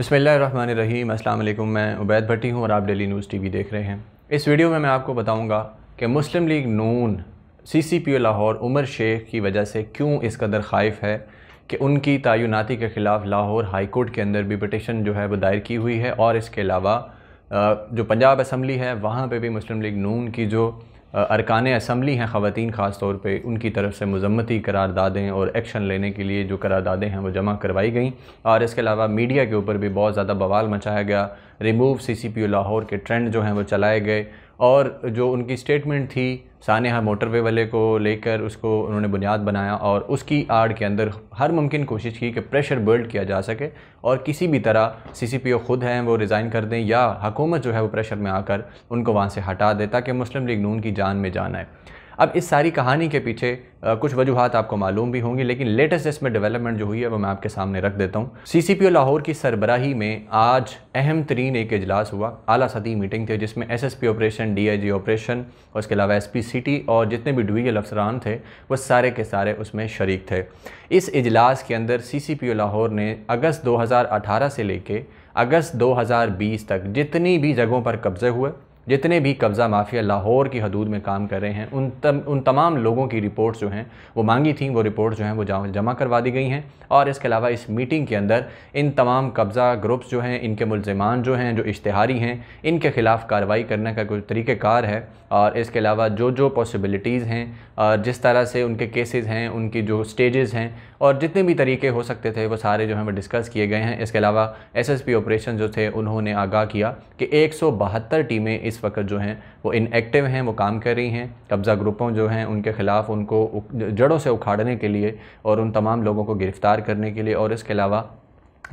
बसमीम असल मैं उबैद भट्टी हूँ और आप डेली न्यूज़ टीवी देख रहे हैं इस वीडियो में मैं आपको बताऊँगा कि मुस्लिम लीग नून C C P Lahore Umar Sheikh की वजह से क्यों इस कदर खाइफ है कि उनकी तयनती के ख़िलाफ़ लाहौर हाई कोर्ट के अंदर भी पटिशन जो है वो दायर की हुई है और इसके अलावा जो पंजाब असम्बली है वहाँ पर भी मुस्लिम लीग नून की जो अरकान असम्बली हैं ख़वान ख़ास तौर पर उनकी तरफ से मजम्मती करारदादें और एक्शन लेने के लिए जो करारदादें हैं वो जमा करवाई गई और इसके अलावा मीडिया के ऊपर भी बहुत ज़्यादा बवाल मचाया गया remove C C P O Lahore के ट्रेंड जो हैं वो चलाए गए और जो उनकी स्टेटमेंट थी सानहा मोटरवे वाले को लेकर उसको उन्होंने बुनियाद बनाया और उसकी आड़ के अंदर हर मुमकिन कोशिश की कि प्रेशर बिल्ड किया जा सके और किसी भी तरह सी सी पी ओ ख़ुद हैं वो रिज़ाइन कर दें या हुकूमत जो है वो प्रेशर में आकर उनको वहाँ से हटा दे ताकि मुस्लिम लीग नून की जान में जान आए अब इस सारी कहानी के पीछे कुछ वजूहत आपको मालूम भी होंगी लेकिन लेटेस्ट इसमें डेवलपमेंट जो हुई है वो मैं आपके सामने रख देता हूँ सी सी पी ओ लाहौर की सरबराही में आज अहम तरीन एक इजलास हुआ आला सदी मीटिंग थी जिसमें S S P operation D I G operation और उसके अलावा एस पी सी टी और जितने भी डिवीजल अफसरान थे वो सारे के सारे उसमें शरीक थे इस इजलास के अंदर सी सी पी ओ लाहौर ने अगस्त दो हज़ार अठारह से लेके अगस्त दो हज़ार बीस तक जितनी भी जगहों पर कब्ज़े हुए जितने भी कब्ज़ा माफिया लाहौर की हदूद में काम कर रहे हैं उन तम, उन तमाम लोगों की रिपोर्ट जो हैं वो मांगी थी वो रिपोर्ट जो हैं वो जमा करवा दी गई हैं और इसके अलावा इस मीटिंग के अंदर इन तमाम कब्ज़ा ग्रुप्स जो हैं इनके मुलजमान जो हैं जो इश्तहारी हैं इनके ख़िलाफ़ कार्रवाई करने का कोई तरीक़ेकार है और इसके अलावा जो जो पॉसिबिलिटीज़ हैं जिस तरह से उनके केसेस हैं उनकी जो स्टेजेस हैं और जितने भी तरीके हो सकते थे वो सारे जो हैं वो डिस्कस किए गए हैं इसके अलावा एसएसपी ऑपरेशन जो थे उन्होंने आगाह किया कि एक टीमें इस वक्त जो हैं वो इनएक्टिव हैं वो काम कर रही हैं कब्ज़ा ग्रुपों जो हैं उनके ख़िलाफ़ उनको जड़ों से उखाड़ने के लिए और उन तमाम लोगों को गिरफ़्तार करने के लिए और इसके अलावा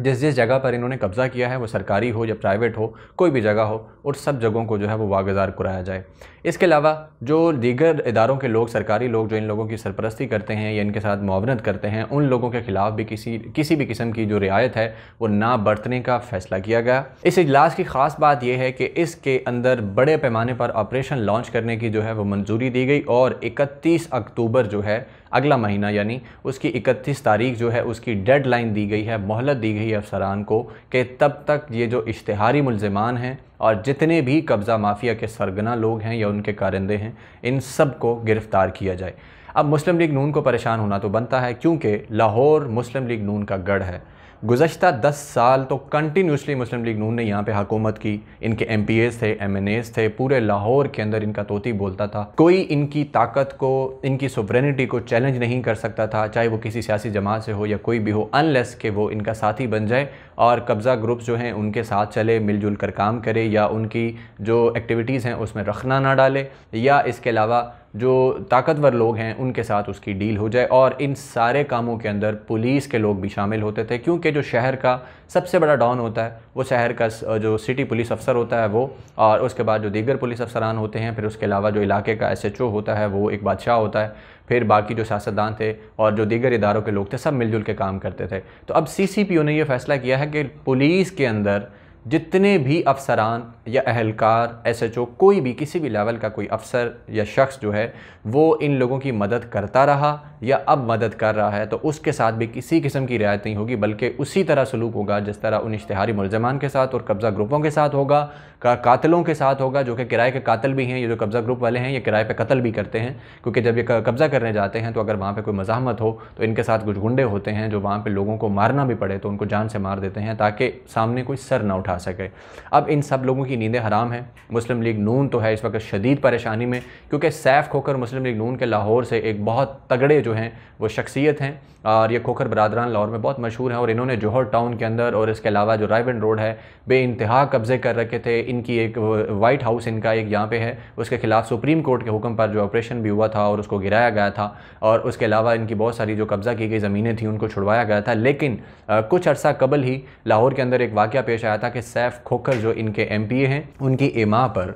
जिस जिस जगह पर इन्होंने कब्ज़ा किया है वो सरकारी हो या प्राइवेट हो कोई भी जगह हो और सब जगहों को जो है वो वागजार कराया जाए इसके अलावा जो दीगर इदारों के लोग सरकारी लोग जो इन लोगों की सरपरस्ती करते हैं या इनके साथ मुआवनत करते हैं उन लोगों के ख़िलाफ़ भी किसी किसी भी किस्म की जो रियायत है वो ना बरतने का फ़ैसला किया गया इस इजलास की ख़ास बात यह है कि इसके अंदर बड़े पैमाने पर ऑपरेशन लॉन्च करने की जो है वो मंजूरी दी गई और इकतीस अक्टूबर जो है अगला महीना यानी उसकी इकतीस तारीख जो है उसकी डेडलाइन दी गई है मोहलत दी गई है अफसरान को कि तब तक ये जो इश्तहारी मुलजमान हैं और जितने भी कब्ज़ा माफिया के सरगना लोग हैं या उनके कारिंदे हैं इन सब को गिरफ़्तार किया जाए अब मुस्लिम लीग नून को परेशान होना तो बनता है क्योंकि लाहौर मुस्लिम लीग नून का गढ़ है गुजशत दस साल तो कंटिन्यूसली मुस्लिम लीग नून ने यहाँ पे हकूमत की इनके एम पी एस थे एम एन एस थे पूरे लाहौर के अंदर इनका तोती बोलता था कोई इनकी ताकत को इनकी सुवरेनिटी को चैलेंज नहीं कर सकता था चाहे वो किसी सियासी जमात से हो या कोई भी हो अनलेस के वो इनका साथी बन जाए और कब्ज़ा ग्रुप्स जो हैं उनके साथ चले मिलजुल कर काम करे या उनकी जो एक्टिविटीज़ हैं उसमें रखना ना डाले या इसके अलावा जो ताकतवर लोग हैं उनके साथ उसकी डील हो जाए और इन सारे कामों के अंदर पुलिस के लोग भी शामिल होते थे क्योंकि जो शहर का सबसे बड़ा डॉन होता है वो शहर का जो सिटी पुलिस अफसर होता है वो और उसके बाद जो दीगर पुलिस अफसरान होते हैं फिर उसके अलावा जो इलाके का एस होता है वो एक बादशाह होता है फिर बाकी जो सियासतदान थे और जो दीगर इदारों के लोग थे सब मिलजुल के काम करते थे तो अब सी ने यह फ़ैसला किया है कि पुलिस के अंदर जितने भी अफसरान या अहलकार एस एच ओ कोई भी किसी भी लेवल का कोई अफसर या शख्स जो है वो इन लोगों की मदद करता रहा या अब मदद कर रहा है तो उसके साथ भी किसी किस्म की रियायत नहीं होगी बल्कि उसी तरह सलूक होगा जिस तरह उन इश्तहारी मुलजमान के साथ और कब्ज़ा ग्रुपों के साथ होगा का कातलों के साथ होगा जो कि किराए के कातल भी हैं ये जो कब्ज़ा ग्रुप वाले हैं ये किराए पर कतल भी करते हैं क्योंकि जब ये कब्ज़ा करने जाते हैं तो अगर वहाँ पर कोई मजामत हो तो इनके साथ कुछ गुंडे होते हैं जो वहाँ पर लोगों को मारना भी पड़े तो उनको जान से मार देते हैं ताकि सामने कोई सर ना उठा जा सके अब इन सब लोगों की नींदें हराम हैं मुस्लिम लीग नून तो है इस वक्त शदीद परेशानी में क्योंकि सैफ़ खोकर मुस्लिम लीग नून के लाहौर से एक बहुत तगड़े जो हैं वो शख्सियत हैं और ये खोखर बरदरान लाहौर में बहुत मशहूर हैं और इन्होंने जौहर टाउन के अंदर और इसके अलावा जो रायबन रोड है बे इंतहा कब्ज़े कर रखे थे इनकी एक वाइट हाउस इनका एक यहाँ पे है उसके खिलाफ सुप्रीम कोर्ट के हुक्म पर जो ऑपरेशन भी हुआ था और उसको गिराया गया था और उसके अलावा इनकी बहुत सारी जो कब्ज़ा की गई ज़मीनें थी उनको छुड़वाया गया था लेकिन आ, कुछ अर्सा कबल ही लाहौर के अंदर एक वाक़ पेश आया था कि के सैफ खोकर जो इनके एम हैं उनकी एमा पर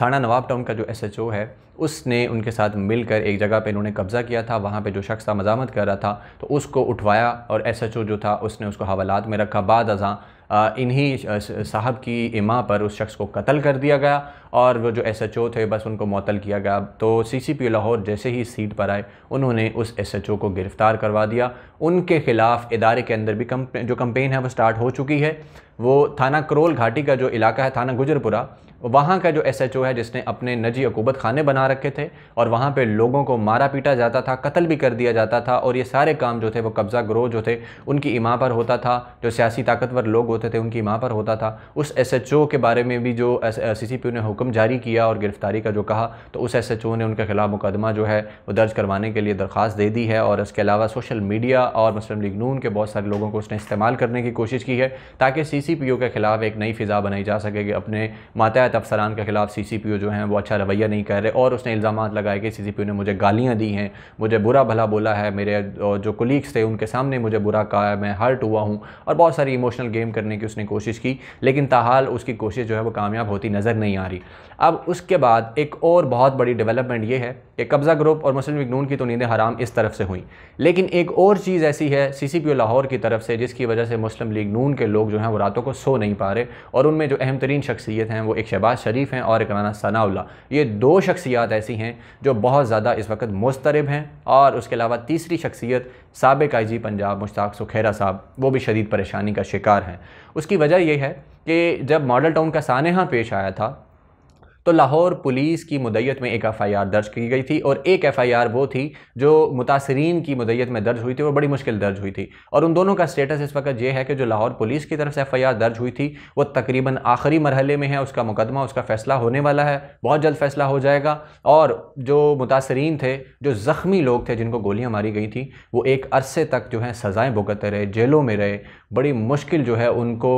साना नवाब टाउन का जो एस है उसने उनके साथ मिलकर एक जगह पे इन्होंने कब्ज़ा किया था वहाँ पे जो शख्स था मजामत कर रहा था तो उसको उठवाया और एस जो था उसने उसको हवालात में रखा बाद अजा इन्हीं साहब की इमा पर उस शख्स को कत्ल कर दिया गया और वो जो एस एच ओ थे बस उनको मअतल किया गया तो सी सी पी लाहौर जैसे ही सीट पर आए उन्होंने उस एस एच ओ को गिरफ़्तार करवा दिया उनके ख़िलाफ़ इदारे के अंदर भी कम, जो कम्पेन है वो स्टार्ट हो चुकी है वो थाना करोल घाटी का जो इलाका है थाना गुजरपुरा वहाँ का जो एस है जिसने अपने नजी अकूबत खाने बना रखे थे और वहाँ पर लोगों को मारा पीटा जाता था कत्ल भी कर दिया जाता था और ये सारे काम जो थे वो कब्ज़ा ग्रोह जो थे उनकी इमा पर होता था जो सियासी ताकतवर लोग होते थे उनकी इमा पर होता था उस एस के बारे में भी जो सी सी ने हुक्म जारी किया और गिरफ़्तारी का जो कहा तो उस एस ने उनके खिलाफ मुकदमा जो है वो दर्ज करवाने के लिए दरख्वास्त दे दी है और इसके अलावा सोशल मीडिया और मुस्लिम लीग नून के बहुत सारे लोगों को उसने इस्तेमाल करने की कोशिश की है ताकि सी के ख़िलाफ़ एक नई फ़िज़ा बनाई जा सके कि अपने मातहत शिकायत अफसरान के खिलाफ सी सी पी ओ जो हैं वो अच्छा रवैया नहीं कर रहे और उसने इल्ज़ाम लगाए कि सी सी पी ओ ने मुझे गालियाँ दी हैं मुझे बुरा भला बोला है मेरे जो कोलीग्स थे उनके सामने मुझे बुरा कहा है मैं हर्ट हुआ हूँ और बहुत सारी इमोशनल गेम करने की उसने कोशिश की लेकिन ताहाल उसकी कोशिश जो है वो कामयाब होती नज़र नहीं आ रही अब उसके बाद एक और बहुत बड़ी डेवलपमेंट ये है कि कब्ज़ा ग्रुप और मुस्लिम लीग नून की तो नींदें हराम इस तरफ से हुई लेकिन एक और चीज़ ऐसी है सी सी पी ओ लाहौर की तरफ से जिसकी वजह से मुस्लिम लीग नून के लोग जो हैं वो रातों को सो नहीं पा रहे और उनमें जो अहम तरीन शख्सियत हैं वो एक शहब शहबाज शरीफ हैं और राना सनाउल्ला ये दो शख्सियात ऐसी हैं जो बहुत ज़्यादा इस वक्त मुस्तरब हैं और उसके अलावा तीसरी शख्सियत सबक आई जी पंजाब मुश्ताक सुखेरा साहब वो भी शदीद परेशानी का शिकार हैं उसकी वजह यह है कि जब मॉडल टाउन का सानहा पेश आया था तो लाहौर पुलिस की मुदैत में एक एफ़ आई आर दर्ज की गई थी और एक एफ़ आई आर वो थी जो मुतासरीन की मुदैत में दर्ज हुई थी वो बड़ी मुश्किल दर्ज हुई थी और उन दोनों का स्टेटस इस वक्त ये है कि जो लाहौर पुलिस की तरफ से एफ़ आई आर दर्ज हुई थी वो तकरीबन आखिरी मरहले में है उसका मुकदमा उसका फ़ैसला होने वाला है बहुत जल्द फैसला हो जाएगा और जो मुतासरीन थे जो ज़ख्मी लोग थे जिनको गोलियाँ मारी गई थी वो एक अरसे तक जो है सज़ाएँ भुगतते रहे जेलों में रहे बड़ी मुश्किल जो है उनको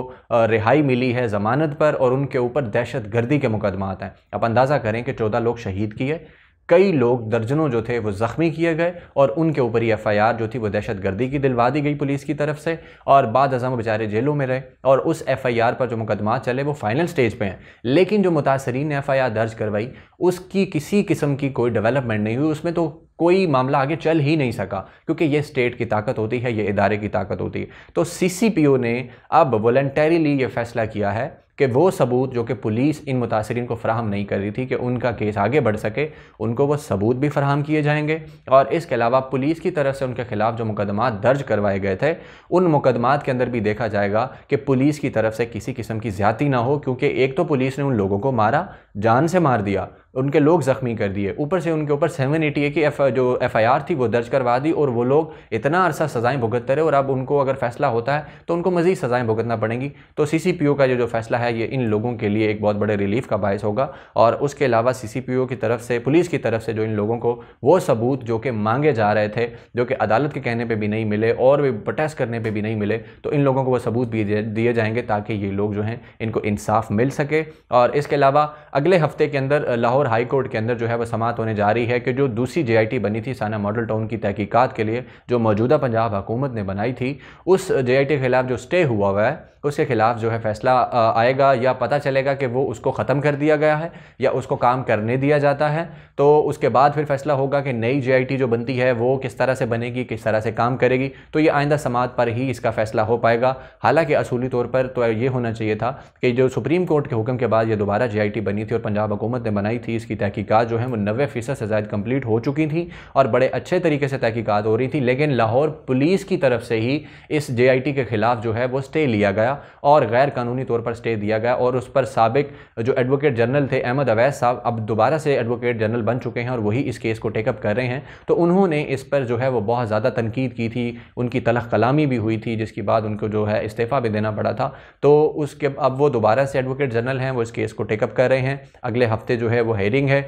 रिहाई मिली है ज़मानत पर और उनके ऊपर दहशत गर्दी के मुकदमा हैं आप अंदाज़ा करें कि चौदह लोग शहीद किए कई लोग दर्जनों जो थे वो ज़ख्मी किए गए और उनके ऊपर ही एफ जो थी वो दहशत गर्दी की दिलवा दी गई पुलिस की तरफ से और बाद अजम बेचारे जेलों में रहे और उस एफ पर जो मुकदमा चले वो फाइनल स्टेज पर हैं लेकिन जो मुतासरीन ने एफ दर्ज करवाई उसकी किसी किस्म की कोई डेवलपमेंट नहीं हुई उसमें तो कोई मामला आगे चल ही नहीं सका क्योंकि ये स्टेट की ताकत होती है ये इदारे की ताकत होती है तो सी ने अब वॉल्टरीली ये फैसला किया है कि वो सबूत जो कि पुलिस इन मुतासरीन को फ़राहम नहीं कर रही थी कि उनका केस आगे बढ़ सके उनको वो सबूत भी फ़राहम किए जाएंगे और इसके अलावा पुलिस की तरफ से उनके ख़िलाफ़ जो मुकदमा दर्ज करवाए गए थे उन मुकदमात के अंदर भी देखा जाएगा कि पुलिस की तरफ से किसी किस्म की ज़्यादा ना हो क्योंकि एक तो पुलिस ने उन लोगों को मारा जान से मार दिया उनके लोग ज़ख्मी कर दिए ऊपर से उनके ऊपर सेवन एटी ए की एफ जो एफ़ आई आर थी वो दर्ज करवा दी और वो लोग इतना अरसा सज़ाएँ भुगतते रहे और अब उनको अगर फैसला होता है तो उनको मज़ीद सज़ाएँ भुगतना पड़ेंगी तो सी सी पी ओ का जो जो फैसला है ये इन लोगों के लिए एक बहुत बड़े रिलीफ का बायस होगा और उसके अलावा सी सी पी ओ की तरफ से पुलिस की तरफ से जो इन लोगों को वो सबूत जो कि मांगे जा रहे थे जो कि अदालत के कहने पर भी नहीं मिले और भी प्रोटेस्ट करने पर भी नहीं मिले तो इन लोगों को वो सबूत भी दिए जाएंगे ताकि ये लोग जो हैं इनको इंसाफ मिल सके और इसके अलावा अगले हफ्ते के अंदर लाहौर हाई कोर्ट के अंदर जो है वह समात होने जा रही है कि जो दूसरी जे बनी थी साना मॉडल टाउन की तहकीक़त के लिए जो मौजूदा पंजाब हुकूमत ने बनाई थी उस जे के ख़िलाफ़ जो स्टे हुआ हुआ है उसके ख़िलाफ़ जो है फ़ैसला आएगा या पता चलेगा कि वो उसको ख़त्म कर दिया गया है या उसको काम करने दिया जाता है तो उसके बाद फिर फ़ैसला होगा कि नई जे जो बनती है वो किस तरह से बनेगी किस तरह से काम करेगी तो ये आइंदा समात पर ही इसका फ़ैसला हो पाएगा हालाँकि असूली तौर पर तो ये होना चाहिए था कि जो सुप्रीम कोर्ट के हुक्म के बाद ये दोबारा जे बनी थी की और पंजाब हुकूमत ने बनाई थी इसकी तहकीक़त जो है वो नबे फ़ीसद से ज़ायद कम्प्लीट हो चुकी थी और बड़े अच्छे तरीके से तहकीकत हो रही थी लेकिन लाहौर पुलिस की तरफ से ही इस जे आई टी के ख़िलाफ़ जो है वो स्टे लिया गया और गैर कानूनी तौर पर स्टे दिया गया और उस पर सबक जो एडवोकेट जनरल थे अहमद अवैस साहब अब दोबारा से एडवोकेट जनरल बन चुके हैं और वही इस केस को टेकअप कर रहे हैं तो उन्होंने इस पर जो है वो बहुत ज़्यादा तनकीद की थी उनकी तलख कलामी भी हुई थी जिसके बाद उनको जो है इस्तीफ़ा भी देना पड़ा था तो उसके अब वो दोबारा से एडवोकेट जनरल हैं वो इस केस को टेकअप कर रहे हैं अगले हफ्ते जो है वो हेयरिंग है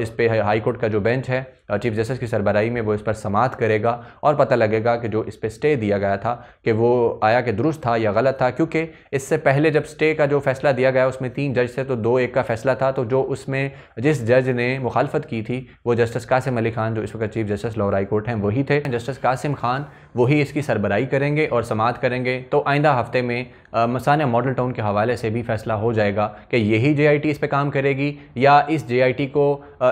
इस पर हाईकोर्ट का जो बेंच है चीफ जस्टिस की सरबराई में वो इस पर समात करेगा और पता लगेगा कि जो इस पर स्टे दिया गया था कि वो आया कि दुरुस्त था या गलत था क्योंकि इससे पहले जब स्टे का जो फैसला दिया गया उसमें तीन जज थे तो दो एक का फैसला था तो जो उसमें जिस जज ने मुखालफत की थी वो जस्टिस कासिम अली खान जो इस वक्त chief justice Lahore high court हैं वही थे जस्टिस कासिम खान वही इसकी सरबराई करेंगे और समात करेंगे तो आइंदा हफ्ते में मसाना मॉडल टाउन के हवाले से भी फैसला हो जाएगा कि यही जे आई टी इस पर काम करे करेगी या इस जे को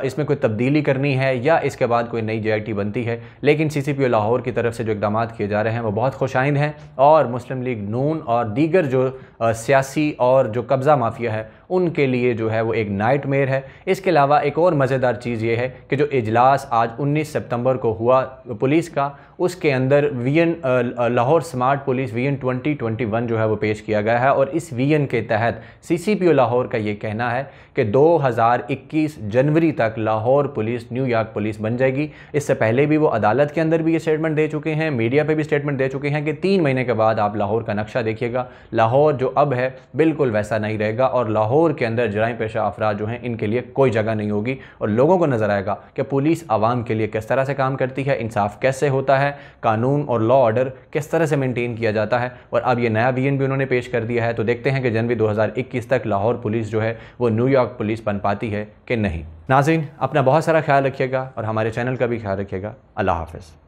इसमें कोई तब्दीली करनी है या इसके बाद कोई नई जे बनती है लेकिन सी लाहौर की तरफ से जो इकदाम किए जा रहे हैं वो बहुत खुशाइंद हैं और मुस्लिम लीग नून और दीगर जो सियासी और जो कब्ज़ा माफिया है उनके लिए जो है वो एक नाइट है इसके अलावा एक और मज़ेदार चीज़ ये है कि जो इजलास आज उन्नीस सितम्बर को हुआ पुलिस का उसके अंदर V N Lahore smart police V N twenty twenty one जो है वो पेश किया गया है और इस वी एन के तहत सी सी पी ओ लाहौर का ये कहना है कि 2021 जनवरी तक लाहौर पुलिस न्यूयॉर्क पुलिस बन जाएगी इससे पहले भी वो अदालत के अंदर भी ये स्टेटमेंट दे चुके हैं मीडिया पे भी स्टेटमेंट दे चुके हैं कि तीन महीने के बाद आप लाहौर का नक्शा देखिएगा लाहौर जो अब है बिल्कुल वैसा नहीं रहेगा और लाहौर लाहौर के अंदर जराइम पेशा अफराज जो हैं इनके लिए कोई जगह नहीं होगी और लोगों को नज़र आएगा कि पुलिस आवाम के लिए किस तरह से काम करती है इंसाफ कैसे होता है कानून और लॉ ऑर्डर किस तरह से मेनटेन किया जाता है और अब ये नया वी भी उन्होंने पेश कर दिया है तो देखते हैं कि जनवरी दो तक लाहौर पुलिस जो है वो न्यूयॉर्क पुलिस बन पाती है कि नहीं नाजिन अपना बहुत सारा ख्याल रखिएगा और हमारे चैनल का भी ख्याल रखिएगा अल्लाह हाफिज़